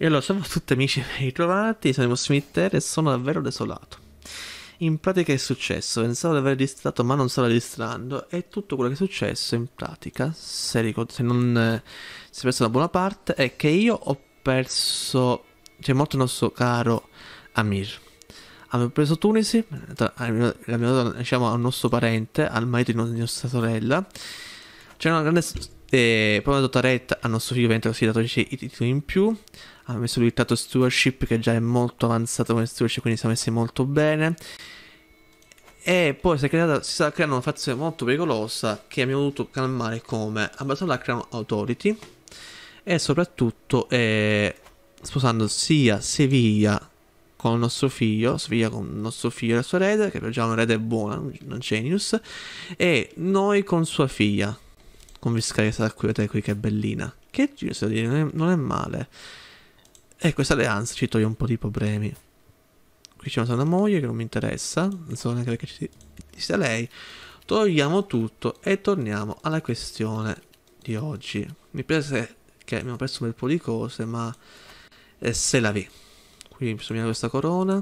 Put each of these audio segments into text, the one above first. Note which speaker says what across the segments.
Speaker 1: E allora, salve a tutti amici ben ritrovati, sono i prossimi Terra e sono davvero desolato. In pratica è successo, pensavo di aver distratto ma non stavo distrando e tutto quello che è successo in pratica, se, ricordo, se non si è perso da buona parte, è che io ho perso, cioè molto il nostro caro Amir. Abbiamo preso Tunisi, l'abbiamo dato diciamo, al nostro parente, al marito di nostra sorella. C'era una grande e poi ha dato Tarek a nostro figlio ovviamente, così è dato i titoli in più. Ha messo lui il tato stewardship che già è molto avanzato come stewardship, quindi si è messi molto bene. E poi si, è creata, si sta creando una fazione molto pericolosa che abbiamo dovuto calmare come abbassando la Crown Authority e soprattutto eh, sposando sia Sevilla con il nostro figlio, Sevilla con il nostro figlio e la sua rete, che già una rete buona, non genius, e noi con sua figlia, confiscare Sakura Tequica e Bellina. Che giusto dire, non è, non è male. E eh, questa alleanza ci toglie un po' di problemi. Qui c'è una moglie che non mi interessa, non so neanche perché ci sia lei. Togliamo tutto e torniamo alla questione di oggi. Mi piace che abbiamo perso un bel po' di cose, ma eh, se la vi. Qui bisogna questa corona.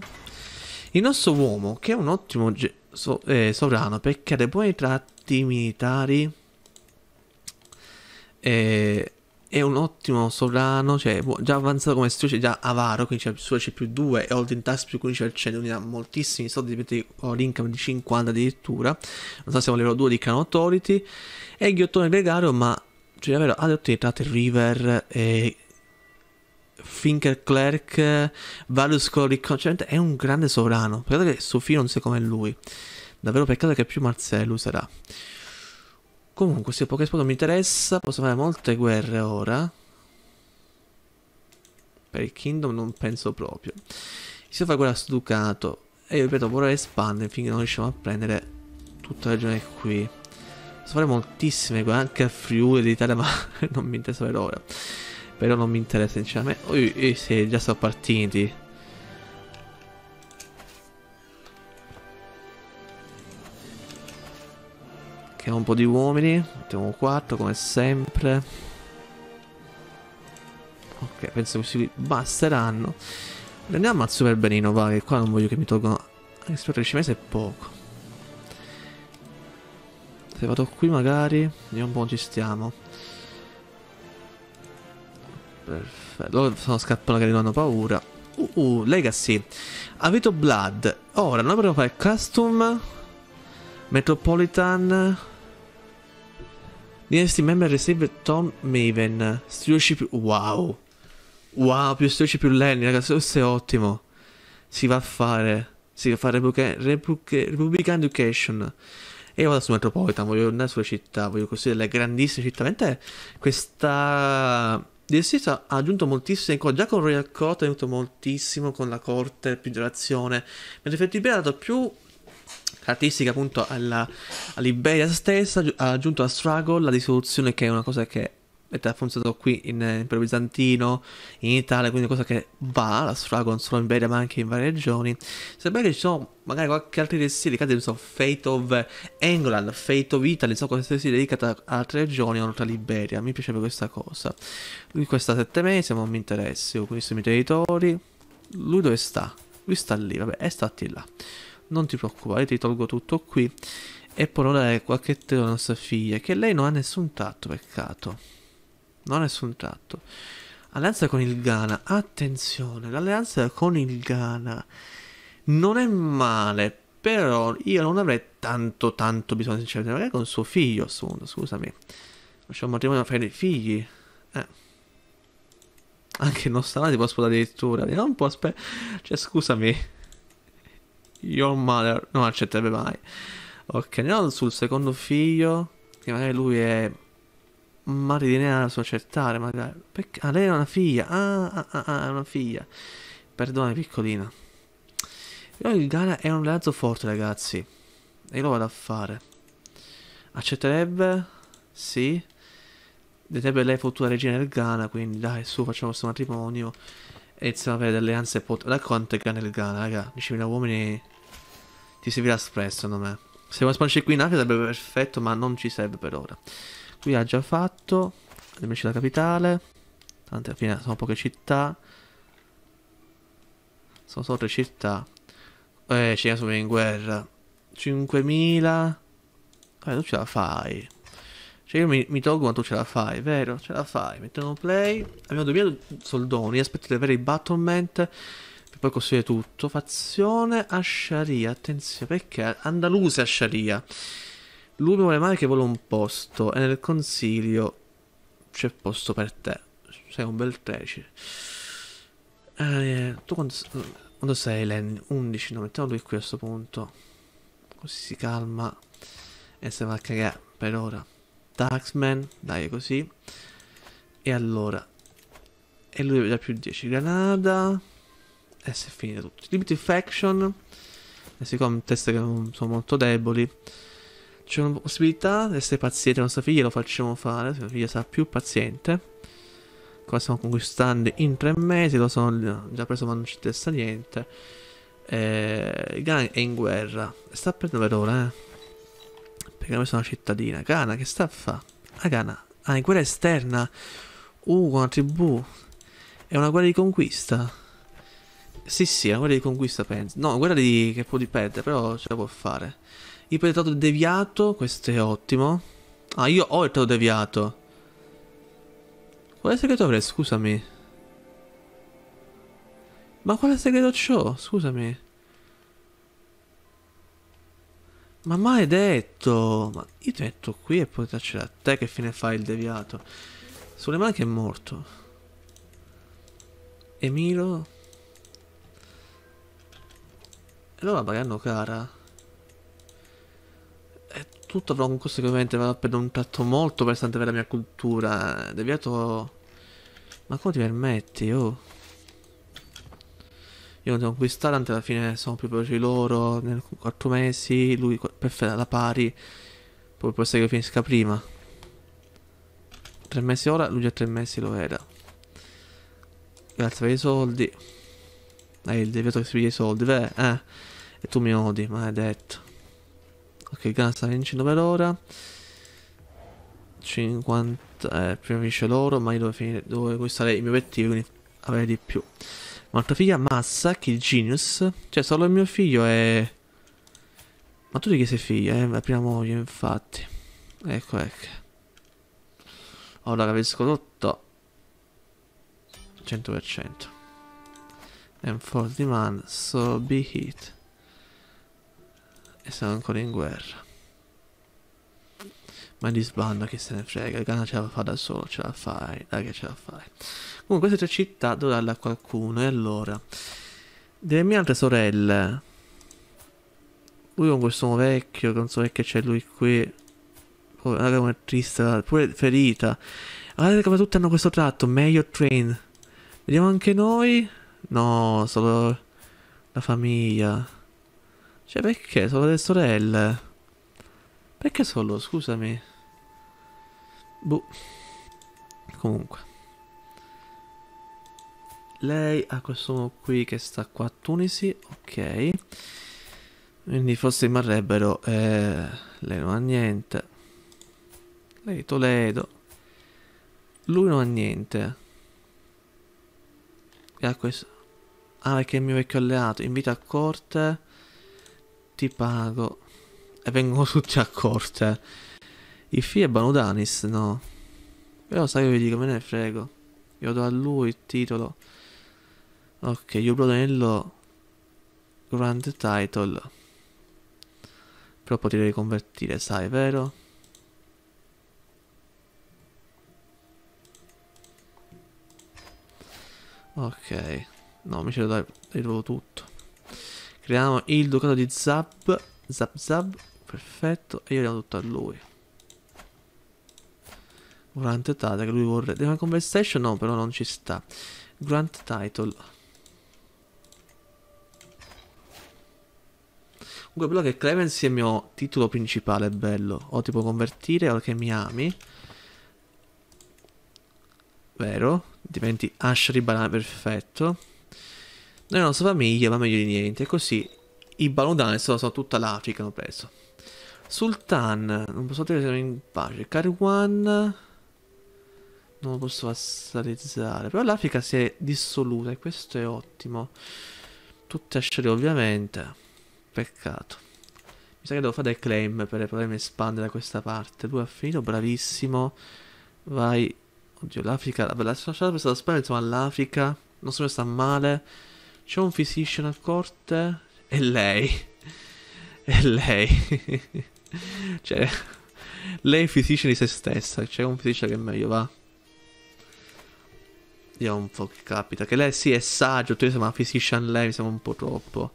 Speaker 1: Il nostro uomo, che è un ottimo so eh, sovrano perché ha dei buoni tratti militari e, è un ottimo sovrano, cioè già avanzato come studio, c'è già avaro, quindi c'è sulla c'è più 2 e holding task più 15%, al 100, quindi ha moltissimi soldi, ho l'income di 50 addirittura, non so se volevano 2 di Can Authority, e ghiottone gregario, ma cioè davvero ha le ottenute River e Finker Clerk, Valus Color cioè, è un grande sovrano, peccato che Sofì non sia come lui, davvero peccato che più Marcello sarà. Comunque, sì, Pokéspot mi interessa. Posso fare molte guerre ora. Per il Kingdom non penso proprio. Si fa guerra a Ducato. E io ripeto, vorrei espandere finché non riusciamo a prendere tutta la regione qui. Posso fare moltissime guerre anche a Friuli d'Italia, ma non mi interessa per ora. Però non mi interessa, sinceramente. Ui, ui, sì, già sono partiti. Mettiamo un po' di uomini. Mettiamo 4 come sempre. Ok, penso che questi basteranno. Prendiamo al super benino, va, che qua non voglio che mi tolgano... Rispetto a 13 mesi è poco. Se vado qui magari... Vediamo un po' ci stiamo. Perfetto. Loro sono scappano che non hanno paura. Uh, uh, Legacy. Avito Blood. Ora, noi proviamo a fare Custom... Metropolitan... Dynasty member received Tom Maven. Stewardship. Wow. Wow, più stewardship più Lenny, ragazzi. Questo è ottimo. Si va a fare. Si va a fare Republican, Republican Education. E io vado su Metropolitan, voglio andare sulle città, voglio costruire le grandissime città. Veramente questa... DSS ha aggiunto moltissime cose, già con Royal Court ha aggiunto moltissimo con la corte, più generazione, mentre FTB ha dato più caratteristica appunto alla, all'Iberia stessa, ha aggiunto a Struggle la dissoluzione che è una cosa che ha funzionato qui in, in Impero Bizantino, in Italia, quindi una cosa che va, la Struggle non solo in Iberia ma anche in varie regioni, sebbene ci sono magari qualche altro testi dedicati, non so, Fate of England, Fate of Italy, non so, queste testi dedicate ad altre regioni oltre all'Iberia, mi piaceva questa cosa. Lui questa sette mesi, ma non mi interessa, ho visto i miei territori, lui dove sta? Lui sta lì, vabbè, è stati là non ti preoccupare, ti tolgo tutto qui. E poi lo è qualche tiro la nostra figlia, che lei non ha nessun tratto, peccato. Non ha nessun tratto. Alleanza con il Ghana, attenzione, l'alleanza con il Ghana non è male, però io non avrei tanto tanto bisogno sinceramente, magari con suo figlio assunto, scusami. Facciamo un matrimonio a fare dei figli. Eh anche il nostro ti può sposare addirittura. Non può aspettare. Cioè, scusami. Your mother non accetterebbe mai. Ok, andiamo sul secondo figlio. Che magari lui è maridinea da accettare, magari. Perché? Ah, lei è una figlia. Ah, ah, ah, ah è una figlia. Perdona, piccolina. Però il Ghana è un ragazzo forte, ragazzi. E io lo vado a fare. Accetterebbe? Sì. Vedrebbe lei futura regina del Ghana, quindi dai, su, facciamo questo matrimonio. E iniziano a avere delle anze potenti. Da quanto è cane il Ghana, raga. 10.000 uomini ti servirà spesso, secondo me. Se vuoi spawnare qui in Africa sarebbe perfetto, ma non ci serve per ora. Qui ha già fatto. Nemici della capitale. Tante alla fine sono poche città. Sono solo tre città. Eh, Cina sono in guerra. 5.000. Eh, tu ce la fai. Cioè io mi, mi tolgo quanto ce la fai, vero? Ce la fai. Mettiamo play. Abbiamo 2000 soldoni. Aspetto di avere i battlement. Per poi costruire tutto. Fazione Asharia. Attenzione, perché Andaluse Asharia. Lui vuole male che vuole un posto. E nel consiglio c'è posto per te. Sei un bel 13. Eh, tu quando, quando sei Len? 11. No, mettiamo lui qui a questo punto. Così si calma. E se va a cagare per ora. Taxman, dai così. E allora... E lui deve già più 10 granada. E eh, si è finito tutto. Limit Faction E eh, siccome teste che sono molto deboli, c'è una possibilità di essere paziente La nostra figlia lo facciamo fare. La figlia sarà più paziente. Qua stiamo conquistando in tre mesi. Lo sono già preso, ma non ci interessa niente. Eh, il Gang è in guerra. Sta perdendo per ora, eh. Raga, questa è una cittadina. Cana, che sta a fare? La Cana. Ah, è ah, quella esterna. Uh, una tribù. È una guerra di conquista. Sì, sì, è una guerra di conquista, penso. No, una guerra di... che può diperdere, però ce la può fare. Il predato deviato, questo è ottimo. Ah, io ho il predato deviato. Quale segreto avrei? Scusami. Ma quale segreto c'ho? Scusami. Ma mai detto? Ma io ti metto qui e poi portacela a te che fine fai il deviato. Sulle mani che è morto. Emilo. E loro la pagano cara. E tutto avrà un costo che ovviamente va per un tratto molto pesante per la mia cultura. Eh. Deviato... Ma come ti permetti, oh? Io non sono anche alla fine sono più veloci loro, nel 4 mesi, lui perfetto alla pari. Poi può essere che finisca prima. 3 mesi ora, lui già 3 mesi lo era. Grazie per i soldi. Hai eh, il deviato che si piglia i soldi, beh, eh. E tu mi odi, maledetto. Ok, Gun sta vincendo per ora. 50... Eh, prima vince l'oro, ma io devo, finire, devo conquistare i miei obiettivi, quindi avere di più. Molta figa, massa, kill genius. Cioè, solo il mio figlio è... Ma tu di chi sei figlio, eh? La prima moglie, infatti. Ecco, ecco. Ora capisco tutto. 100%. And for demand, so be it. E sono ancora in guerra. Ma di sbanda che se ne frega, il Ghana ce la fa da solo, ce la fai, dai che ce la fai. Comunque queste tre città devo darle a qualcuno, e allora... Delle mie altre sorelle... Lui con questo uomo vecchio, che non so che c'è lui qui... Poi, raga, come è triste, pure ferita. Guardate come tutti hanno questo tratto, meglio train. Vediamo anche noi... No, solo... La famiglia. Cioè perché? Solo le sorelle. Perché solo, scusami. Boh. Comunque. Lei ha questo uomo qui che sta qua a Tunisi, ok. Quindi forse rimarrebbero... Eh, lei non ha niente. Lei Toledo. Lui non ha niente. E ha questo... Ah, perché è il mio vecchio alleato. Invita a corte. Ti pago e vengono tutte accorte. Il cioè, figlio è Banudanis, no. Però sai che vi dico, me ne frego. Io do a lui il titolo. Ok, io Brunello Grand Title. Però potrei riconvertire, sai, vero? Ok. No, mi ce lo dai, dai tutto. Creiamo il ducato di Zab. Zab Zab. Perfetto, e io le do tutto a lui. Grant title che lui vorrebbe. Una conversation no, però non ci sta. Grant title. Comunque quello che Clemency è il mio titolo principale, è bello. O tipo può convertire o che mi ami. Vero? Diventi Ashri Banana, perfetto. Noi la nostra famiglia va meglio di niente. Così i Baludan sono, sono tutta l'Africa, hanno preso. Sultan, non posso dire che siamo in pace. Karwan, non lo posso vassalizzare. Però l'Africa si è dissoluta e questo è ottimo. Tutte ascelle ovviamente. Peccato. Mi sa che devo fare dei claim per problemi a espandere da questa parte. Lui ha finito, bravissimo. Vai. Oddio, l'Africa. la Vabbè, lasciate questa Spagna, insomma, l'Africa. Non so se sta male. C'è un physician a corte. E lei. E lei. cioè, lei è fisice di se stessa. C'è un fisice che è meglio, va. Vediamo un po' che capita. Che lei sì è saggio, tu sei una physician lei, mi sembra un po' troppo.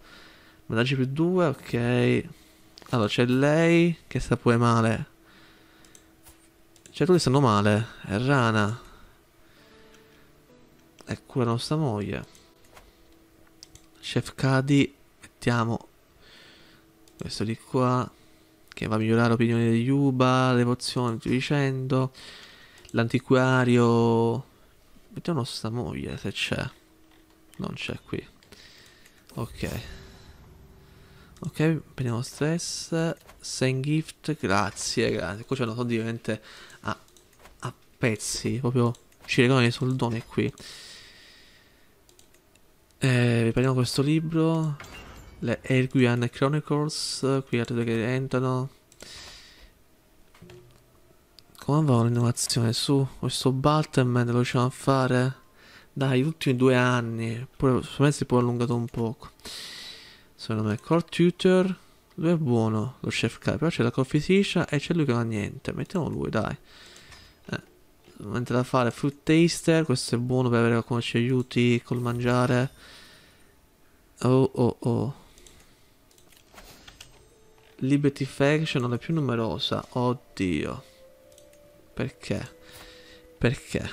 Speaker 1: Mandaggi più due, ok. Allora, c'è lei che sta pure male. Cioè, tutti stanno male. È rana. È cura nostra moglie. Chef Cadi, mettiamo questo di qua che va a migliorare l'opinione degli Yuba, l'emozione, ti dicendo, l'antiquario... Vediamo sta moglie se c'è. Non c'è qui. Ok. Ok, prendiamo stress. Send gift, grazie, grazie. Qua c'è una soldi ovviamente a, a, pezzi, proprio ci regalano i soldoni qui. Eh, riprendiamo questo libro le Erguian Chronicles, eh, qui altri due che rientrano. Come va l'innovazione su? Questo Batman lo riusciamo a fare? Dai, gli ultimi due anni, pure, secondo me si può allungato un poco. Secondo me Core Tutor, lui è buono, lo Chef Kai, però c'è la Coffee e c'è lui che non ha niente, mettiamo lui, dai. Eh, mentre da fare Fruit Taster, questo è buono per avere qualcuno che ci aiuti col mangiare. Oh oh oh. Liberty Faction non è più numerosa. Oddio. Perché? Perché?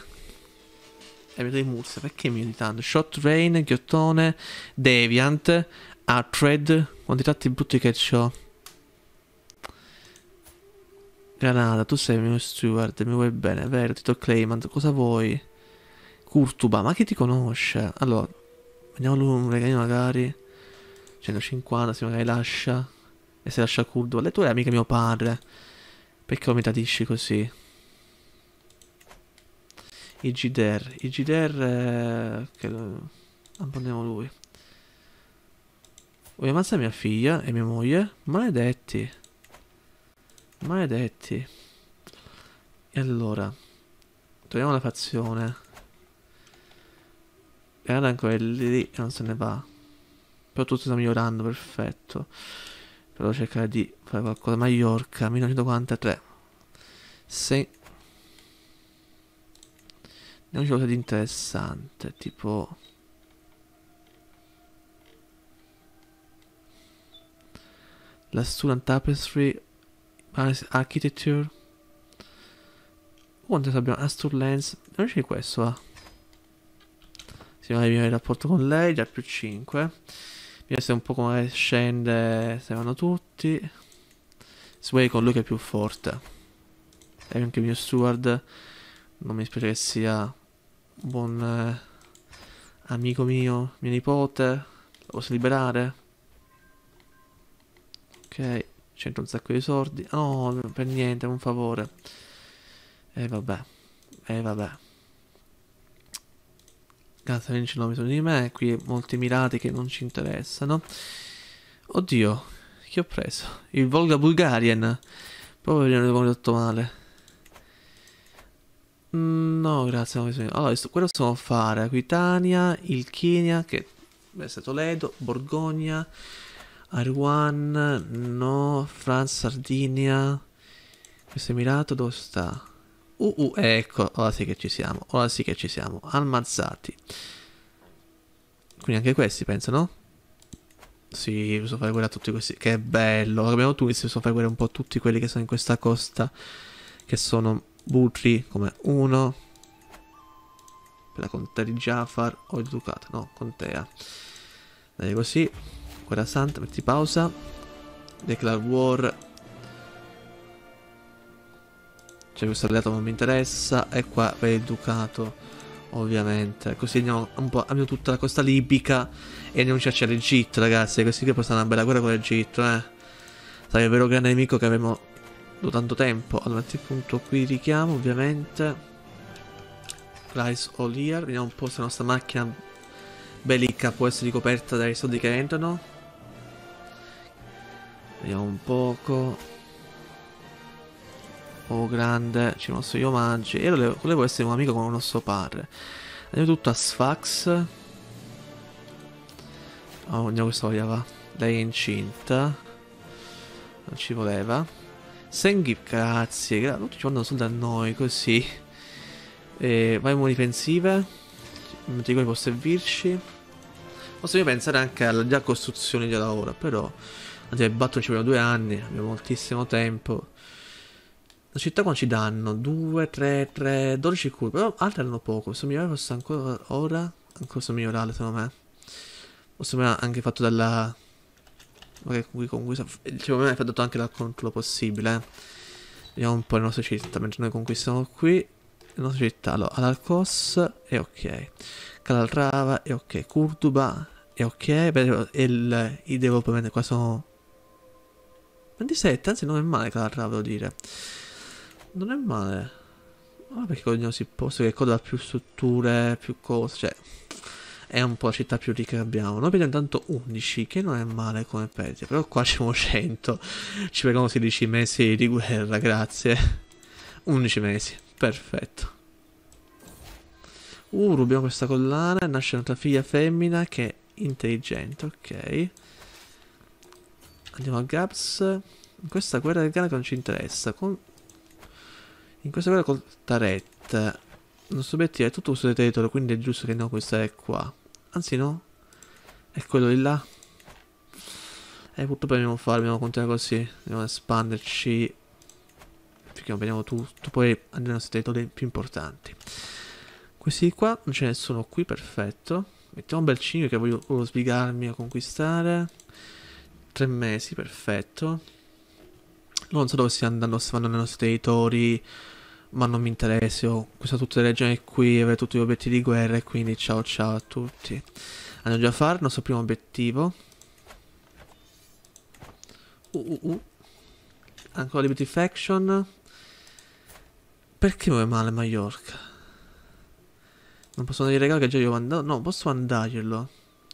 Speaker 1: E vedo di Mursa, perché mi tanto? Shot Rain, Ghiottone, Deviant, Artred. quanti atti brutti che ho. Granada, tu sei il mio steward, mi vuoi bene, vero? Tito Clayman, cosa vuoi? Curtuba, ma chi ti conosce? Allora, vediamo lui un regalino magari. 150, se magari lascia. E se lascia Kurdo alle tue amiche mio padre. Perché mi tradisci così? Igider. Igider... Eh, che... Abbondiamo lui. Vuoi ammazzare mia figlia e mia moglie? Maledetti. Maledetti. E allora... Troviamo la fazione. E ancora lì e non se ne va. Però tutto sta migliorando, perfetto. Devo cercare di fare qualcosa. Mallorca, 1943. Se... Andiamo qualcosa di interessante, tipo... La Student Tapestry, Architecture. Quanto abbiamo Astur Lens? Non c'è questo, va. Ah. Si va a il rapporto con lei, già più 5. Vediamo un po' come scende. Se vanno tutti. Sway con lui che è più forte. E anche il mio steward. Non mi dispiace che sia un buon eh, amico mio, mio nipote. Lo posso liberare. Ok, c'entra un sacco di soldi. No, oh, per niente, un favore. E eh, vabbè. E eh, vabbè cazzo 20 km di me, qui molti mirati che non ci interessano. Oddio, che ho preso? Il Volga Bulgarian. Proprio perché non l'ho detto male. Mm, no, grazie, non ho bisogno. Allora, questo, quello possiamo fare. Aquitania, il Kenya, che è stato Toledo, Borgogna, Arwan, no, Francia, Sardinia. Questo Emirato dove sta? Uh, uh, ecco, ora sì che ci siamo, ora sì che ci siamo, ammazzati. Quindi anche questi pensano? Sì, posso fare guerra a tutti questi, che bello, ora abbiamo tutti, posso fare guerra un po' a tutti quelli che sono in questa costa, che sono butri come uno, per la contea di Jafar o il ducato, no, contea. Ah. Dai così, guerra santa, metti pausa, declare war Cioè questo alleato non mi interessa. E qua rieducato, ovviamente. Così andiamo, un po' abbiamo tutta la costa libica e andiamo a c'è l'Egitto, ragazzi. Così che poi sarà una bella guerra con l'Egitto, eh. Sai, il vero grande nemico che avremo da tanto tempo. Allora, a ti punto qui richiamo, ovviamente. Rise All Year. Vediamo un po' se la nostra macchina bellica può essere ricoperta dai soldi che entrano. Vediamo un poco. Oh grande, ci sono gli omaggi. Io volevo, volevo essere un amico con nostro padre. Andiamo tutto a Sfax. Oh, andiamo questa voglia va. Lei è incinta. Non ci voleva. Senghi, grazie. Gra Tutti ci vanno solo da noi, così. E vai in difensive. Metti può servirci. Possiamo pensare anche alla già costruzione già da ora, però... Anzi, battono ci vogliono due anni, abbiamo moltissimo tempo. La città qua ci danno 2, 3, 3, 12 cure, però altre erano poco. migliorare forse ancora ora, ancora migliorare, secondo me. O sembra anche fatto dalla... Ok, qui conquista... Secondo cioè, me è fatto anche dal controllo possibile. Eh. Vediamo un po' le nostre città, mentre noi conquistiamo qui. Le nostre città, allora, Alarcos è ok. Calaltrava è ok. Curtuba è ok. Però il, i development qua sono... 27, anzi non è male Calaltrava, devo dire non è male. Ma ah, perché si posto che coda più strutture, più cose, cioè è un po' la città più ricca che abbiamo. Noi abbiamo tanto 11, che non è male come pezzi, però qua siamo 100. Ci prendiamo 16 mesi di guerra, grazie. 11 mesi, perfetto. Uh, rubiamo questa collana, nasce un'altra figlia femmina che è intelligente, ok. Andiamo a Gaps. In Questa guerra del Ghana non ci interessa. Con in questa guerra col Taret, il nostro obiettivo è tutto questo territorio, quindi è giusto che andiamo questa è qua. Anzi no, è quello di là. E eh, purtroppo dobbiamo fare, dobbiamo continuare così, dobbiamo espanderci. Finché non vediamo tutto, poi andiamo ai nostri territori più importanti. Questi di qua, non ce ne sono qui, perfetto. Mettiamo un bel 5 che voglio, voglio sbigarmi a conquistare. Tre mesi, perfetto. Non so dove stiamo andando, stiamo andando nei nostri territori ma non mi interessa, ho questa tutte le regioni qui, avrei tutti gli obiettivi di guerra e quindi ciao ciao a tutti. Andiamo già a fare il nostro primo obiettivo. Uh, uh, uh. Ancora Liberty Faction. Perché mi vuole male Mallorca? Non posso andare regalo che già io mando... No, posso andarglielo.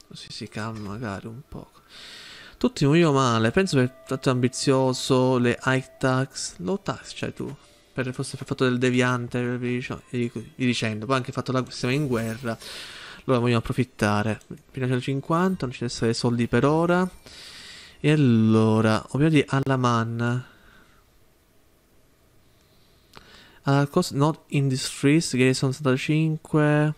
Speaker 1: Così si calma magari un poco. Tutti mi vogliono male. Penso che è tanto ambizioso, le high tax, low tax c'hai cioè tu per, forse per fatto del deviante, vi dicendo. Poi anche fatto la siamo in guerra. Allora vogliamo approfittare. Fino al 50, non ci deve essere soldi per ora. E allora, ovviamente di Alaman Allora, cost not in industries, che sono 75.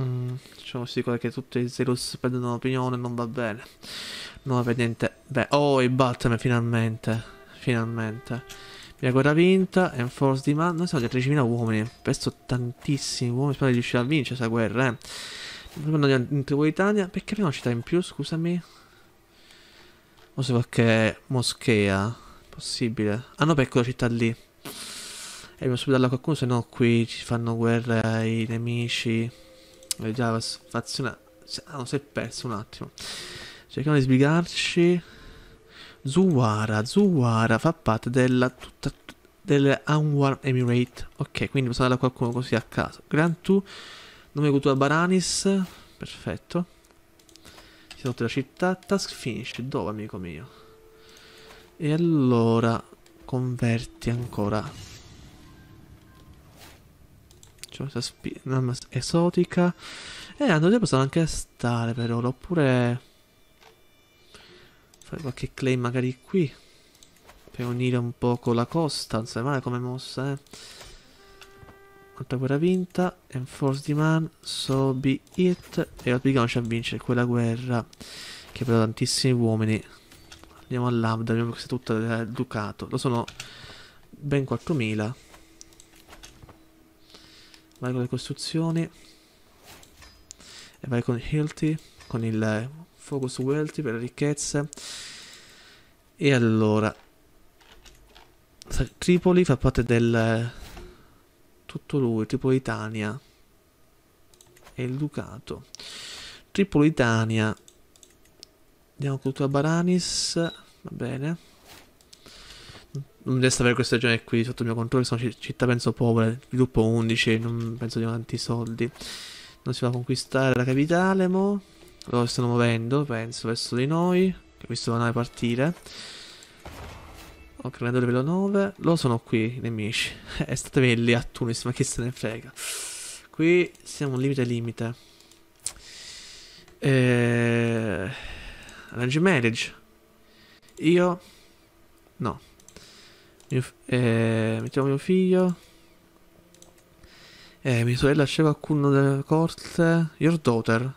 Speaker 1: Mm. Sono sicuro che tutti i Zelus prendono opinione, non va bene. Non va per niente. Beh, oh, i Batman, finalmente. Finalmente. La guerra vinta, Enforce di Man. Noi siamo di 13.000 uomini. Penso tantissimi uomini. Spero di riuscire a vincere questa guerra, eh. Prendendo in Tripolitania. Perché abbiamo una città in più, scusami? O se qualche moschea. Possibile. Ah no, perché la città lì. E dobbiamo subito darla a qualcuno, se no qui ci fanno guerra i nemici. È già frazionato. Cioè, ah, non si è perso un attimo. Cerchiamo di sbrigarci. Zuwara, Zuwara fa parte della tutta del Anwar Emirate. Ok, quindi posso dare a qualcuno così a caso. Grand 2, nome cultura Baranis. Perfetto. Si sotto la città. Task finish. Dove, amico mio? E allora converti ancora cioè spina esotica. E Eh, andate possono anche stare per ora, oppure fare qualche claim magari qui. Per unire un po' con la costa, non sai male come mossa, eh. Altra guerra vinta, Enforce Demand, So Be It, e obbligano a vincere quella guerra che però tantissimi uomini. Andiamo all'Abda, abbiamo questa tutta del eh, Ducato, lo sono ben 4000. Vai con le costruzioni. E vai con Healthy, con il Focus Wealthy per la ricchezza. E allora... Tripoli fa parte del... Tutto lui, Tripolitania. E il Ducato. Tripolitania. Andiamo con Cultura Baranis. Va bene non deve avere questa regione qui sotto il mio controllo, sono città penso povere, sviluppo 11, non penso di tanti soldi. Non si va a conquistare la capitale, mo. Loro stanno muovendo, penso, verso di noi, che ho visto la nave partire. Ho creato livello 9, loro sono qui, i nemici. È statevi lì a Tunis, ma chi se ne frega. Qui siamo limite limite. Eh... Arrange marriage. Io... No. Mio, eh, mettiamo mio figlio. Eh, mia sorella c'è qualcuno della corte. Your daughter.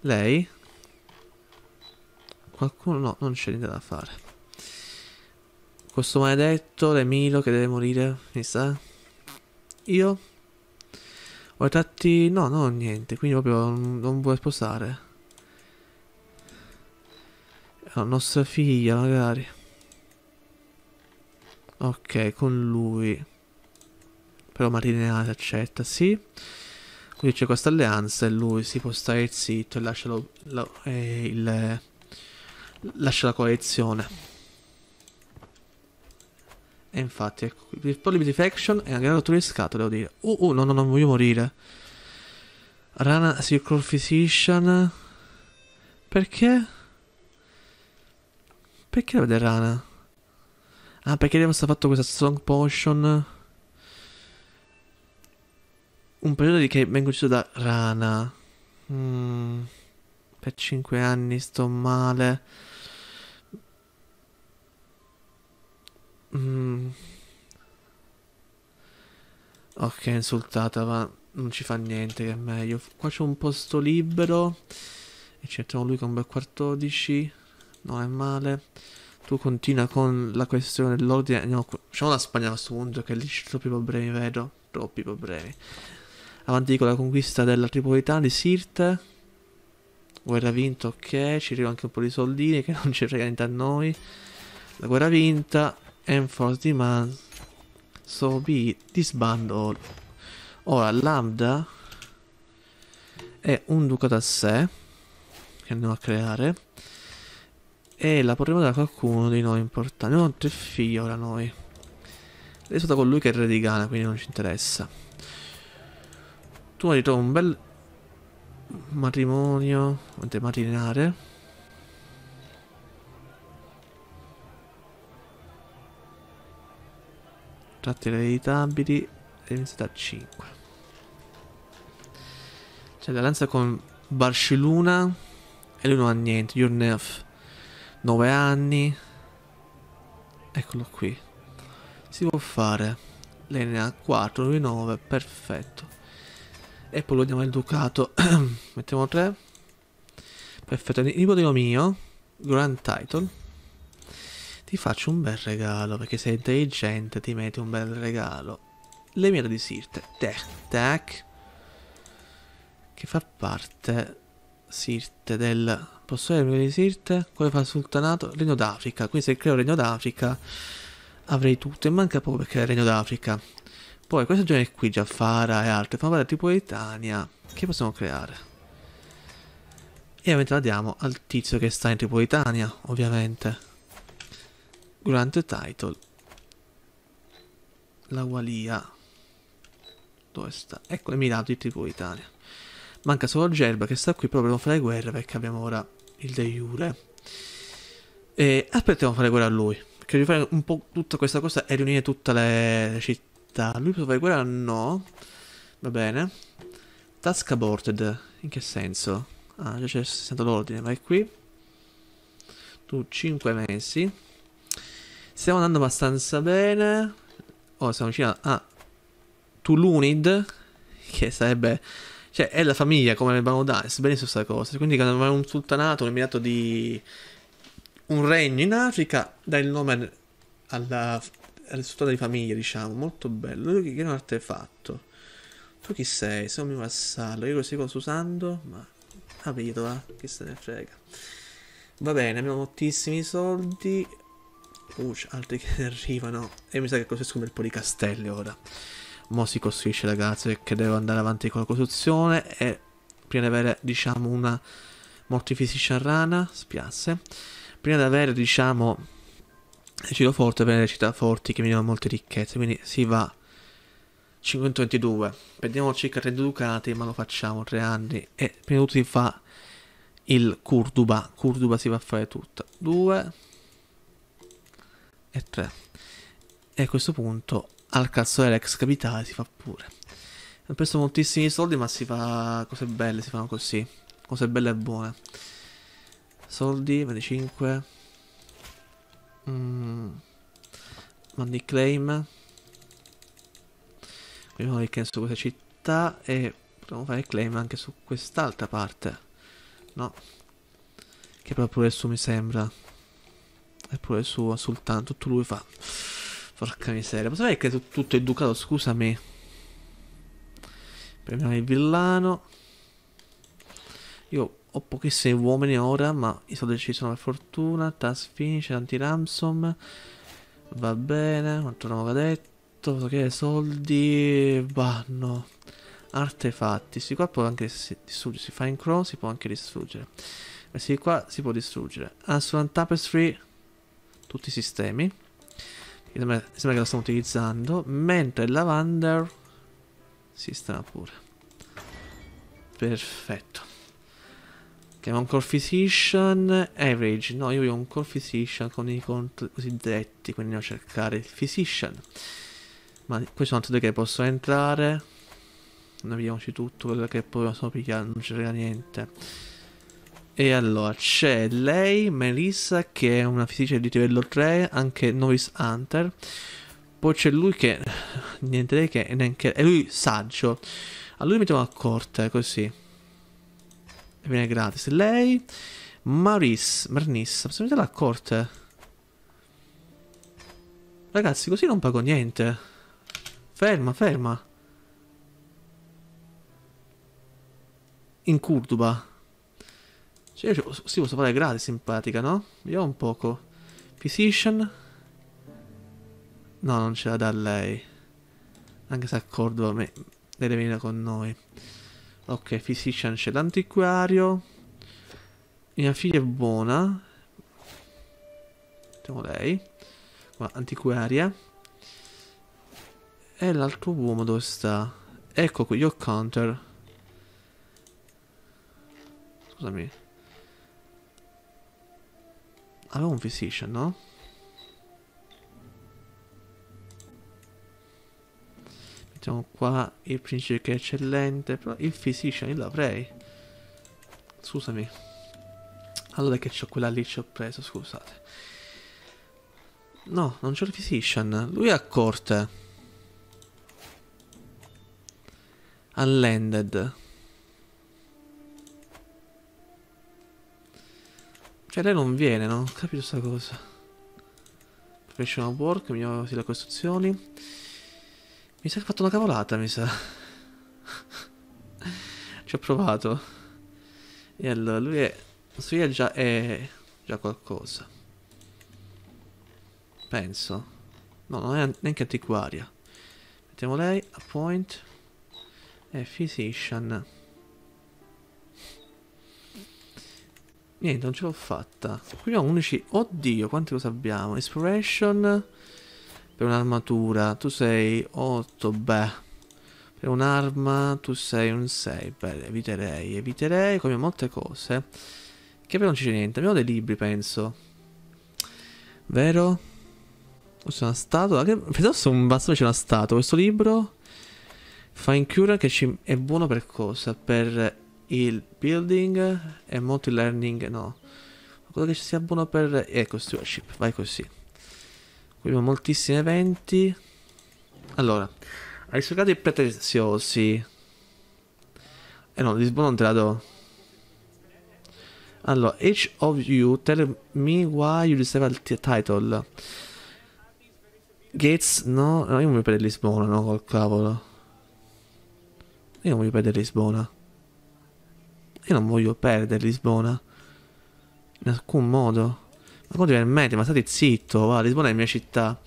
Speaker 1: Lei. Qualcuno? No, non c'è niente da fare. Questo maledetto, l'Emilo che deve morire, mi sa. Io? Guardati... No, no, niente. Quindi proprio non, non vuole sposare. La nostra figlia, magari. Ok, con lui. Però Marinelli accetta, sì. Quindi c'è questa alleanza e lui si può stare zitto e lascia, lo, lo, eh, il, lascia la coalizione. E infatti, ecco, il di Faction è una gran rottura di scatole, devo dire. Uh, uh, no, no, non voglio morire. Rana Circle Physician. Perché? Perché la vede Rana? Ah, perché abbiamo fatto questa strong potion? Un periodo di che vengo ucciso da rana. Mm. Per 5 anni sto male. Mm. Ok, insultata, ma non ci fa niente, che è meglio. Qua c'è un posto libero. E ci mettiamo lui con bel 14. Non è male tu continua con la questione dell'ordine. No, facciamo la Spagna a questo punto, che lì c'è troppi problemi, vedo. Troppi problemi. Avanti con la conquista della Tripolitana di Sirte. Guerra vinta, ok. Ci arriva anche un po' di soldini che non ci frega niente a noi. La guerra vinta. Enforce demand. So be disbando. Ora, Lambda è un ducato a sé. Che andiamo a creare. E la potremmo da qualcuno di noi importanti. No, tre figli ora noi. Lei è stata con lui che è re di Ghana, quindi non ci interessa. Tu hai trovato un bel matrimonio, matrinare. Tratti ereditabili e iniziata 5. C'è l'alleanza con Barcellona e lui non ha niente, Your Yurnef. 9 anni. Eccolo qui. Si può fare. Lei ne ha 4, lui 9, perfetto. E poi lo diamo al ducato. Mettiamo 3. Perfetto, nipotino mio, Grand Title. Ti faccio un bel regalo, perché sei intelligente, ti metti un bel regalo. Le mie di Sirte. Tac, tac. Che fa parte Sirte del Posso avere le esirte? Come fa il sultanato? Regno d'Africa. Quindi se creo Regno d'Africa avrei tutto e manca poco perché è il Regno d'Africa. Poi questa genere qui, Giaffara e altre, fanno parte tipo Etania. Che possiamo creare? E ovviamente la diamo al tizio che sta in Tripolitania, ovviamente. Grant title. La Walia. Dove sta? Ecco l'Emirato di Tripolitania. Manca solo Gerba che sta qui, però dobbiamo fare guerra perché abbiamo ora il De Jure. E aspettiamo a fare guerra a lui. Che devi fare un po' tutta questa cosa e riunire tutte le città. Lui può fare guerra? No. Va bene. Task aborted. In che senso? Ah, già c'è stato l'ordine. Vai qui. Tu 5 mesi. Stiamo andando abbastanza bene. Oh, siamo vicini a... Ah. Tulunid. Che sarebbe cioè, è la famiglia come nel Bangladesh, benissimo questa cosa. Quindi quando vai un sultanato, un emirato di... un regno in Africa, dà il nome alla, alla struttura di famiglia, diciamo. Molto bello. Lui che è un artefatto. Tu chi sei? Sei un mio vassallo. Io lo sto usando, ma... Ah, vedova, chi se ne frega. Va bene, abbiamo moltissimi soldi. Uh, altri che arrivano. E mi sa che così scommetto un po' di castelli ora. Mo si costruisce ragazzi perché devo andare avanti con la costruzione e prima di avere diciamo una mortification rana, spiasse. Prima di avere diciamo città forte, per le città forti che mi danno molte ricchezze, quindi si va 522. Perdiamo circa 3 ducati ma lo facciamo 3 anni e prima di tutto si fa il Curduba, Curduba si va a fare tutta. 2 e 3. E a questo punto al cazzo l'ex capitale si fa pure. Ho perso moltissimi soldi, ma si fa cose belle, si fanno così. Cose belle e buone. Soldi, 25. Mm. Money claim. Quindi money claim su questa città e potremmo fare claim anche su quest'altra parte. No. Che però pure il suo mi sembra. È pure il suo soltanto, tutto lui fa. Porca miseria, ma sai che è tutto il ducato, scusami. Premiamo il villano. Io ho pochissimi uomini ora, ma i soldi ci sono per fortuna. Task finisce, anti-ransom. Va bene, quanto avevamo detto. Posso chiedere soldi. Bah, Artefatti. Sì, qua può anche distruggere. Si fa in crow, si può anche distruggere. Questi qua si può distruggere. Ah, tapestry. Tutti i sistemi sembra che lo stiamo utilizzando. Mentre il lavander si sta pure. Perfetto. Abbiamo un core physician average. No, io voglio un core physician con i conti cosiddetti. Quindi andiamo a cercare il physician. Ma qui sono altri due che possono entrare. non vediamoci tutto quello che poi sono pigliando, non ci frega niente. E allora c'è lei, Melissa, che è una fisica di livello 3, anche Noise Hunter. Poi c'è lui che. Niente lei che è neanche. È lui saggio. A lui mettiamo a corte così. E viene gratis. Lei. Maurice. Marnis. Possiamo metterla a corte. Ragazzi, così non pago niente. Ferma, ferma. In curduba. Cioè, io sì, posso fare gratis in no? Vediamo un poco. Physician. No, non ce la dà lei. Anche se accordo a me. Deve venire con noi. Ok, Physician c'è l'antiquario. Mia figlia è buona. Mettiamo lei. Qua, antiquaria. E l'altro uomo dove sta? Ecco qui, io counter. Scusami. Avevo un Physician, no? Mettiamo qua il principe che è eccellente. Però il Physician io l'avrei. Scusami. Allora che c'ho quella lì ci ho preso, scusate. No, non c'è il Physician. Lui è a corte. Unlanded. Cioè lei non viene, non ho capito sta cosa. Professional work, migliora le costruzioni. Mi sa che ha fatto una cavolata, mi sa. Ci ho provato. E allora, lui è... Sui è già... è... già qualcosa. Penso. No, non è neanche antiquaria. Mettiamo lei, appoint. E physician. Niente, non ce l'ho fatta. Qui abbiamo 11. Oddio, quante cose abbiamo. Inspiration per un'armatura. Tu sei 8, beh. Per un'arma tu sei un 6. Beh, eviterei, eviterei. Come molte cose. Che però non c'è niente. Abbiamo dei libri, penso. Vero? Questa è una statua. Che... Pensavo un bastone, c'è una statua. Questo libro... Fine Cure che ci... è buono per cosa? Per il building e multi-learning no. Quello che ci sia buono per... Ecco, eh, stewardship, vai così. Qui abbiamo moltissimi eventi. Allora, hai cercato i pretenziosi. Eh no, Lisbona non te la do. Allora, each of you tell me why you deserve il title. Gates, no? no io non voglio perdere Lisbona, no, col cavolo. Io non voglio perdere Lisbona. Io non voglio perdere Lisbona. In alcun modo. Ma poi veramente, ma state zitto. Guarda, Lisbona è la mia città.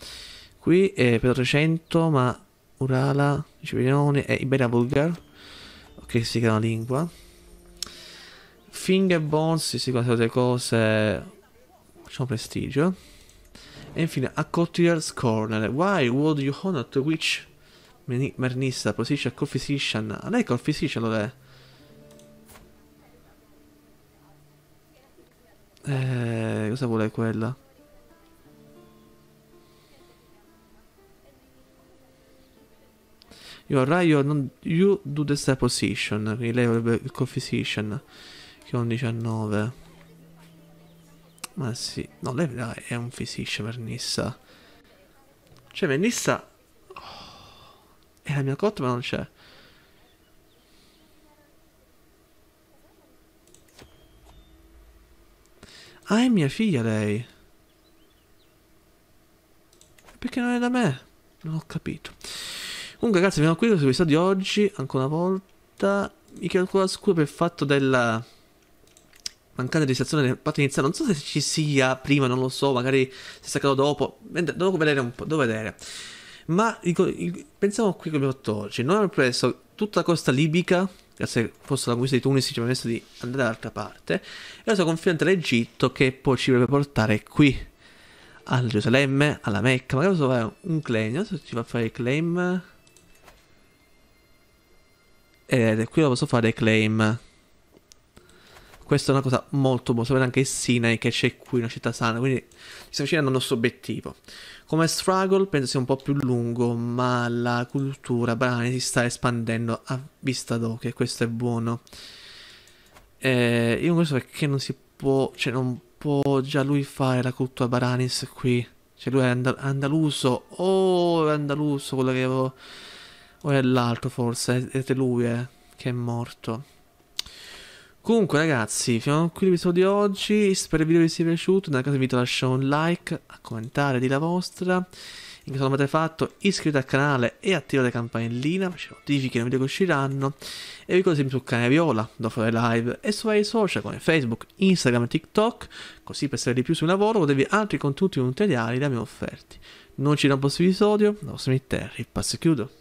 Speaker 1: Qui è Petrocento, ma Urala, Ciprione e Iberia Vulgar. Ok, si chiama lingua. Finger Bones, si chiamano queste cose. Facciamo prestigio. E infine, a Cottier's Corner. Why would you honor to which Mernissa position a physician? A lei call physician lo è. Eh, cosa vuole quella? Your Rayo non, you do the step position. Quindi lei avrebbe il coefficient che è un 19. Ma sì, no, lei è un physician per Nissa. Cioè, Nissa oh, è la mia cotta, ma non c'è. Ah, è mia figlia lei. Perché non è da me? Non ho capito. Comunque ragazzi, abbiamo qui questo episodio di oggi, ancora una volta. Mi chiedo ancora scusa per il fatto della mancata registrazione del parte iniziale. Non so se ci sia prima, non lo so, magari si se saccato dopo. Devo vedere un po', devo vedere. Ma dico, pensiamo qui come fatto oggi. Noi abbiamo preso tutta la costa libica se fosse la alla conquista di Tunisi ci abbiamo messo di andare dall'altra parte, e ora sono confidante l'Egitto che poi ci dovrebbe portare qui, a Gerusalemme, alla Mecca, magari posso fare un claim, se ci va a fare il claim, eh, ed qui lo posso fare claim questa è una cosa molto buona, sapete anche il Sinai che c'è qui, una città sana, quindi ci stiamo avvicinando al nostro obiettivo. Come Struggle penso sia un po' più lungo, ma la cultura brani si sta espandendo a vista d'occhio e questo è buono. Eh, io so perché non si può, cioè non può già lui fare la cultura Baranis qui. Cioè lui è andal- andaluso, oh è andaluso quello che avevo... O è l'altro forse, è, è lui eh, che è morto. Comunque, ragazzi, finiamo qui l'episodio di oggi. Spero il video vi sia piaciuto. Nel caso vi invito a lasciare un like, a commentare di la vostra. In caso non l'avete fatto, iscrivetevi al canale e attivate la campanellina, facendo notifiche nei video che usciranno. E vi consiglio sul canale Viola, dopo le live, e su vari social come Facebook, Instagram e TikTok. Così per stare di più sul lavoro, godetevi altri contenuti ulteriori da me offerti. Non ci vediamo al prossimo episodio, da vostro Terry. Passo e chiudo.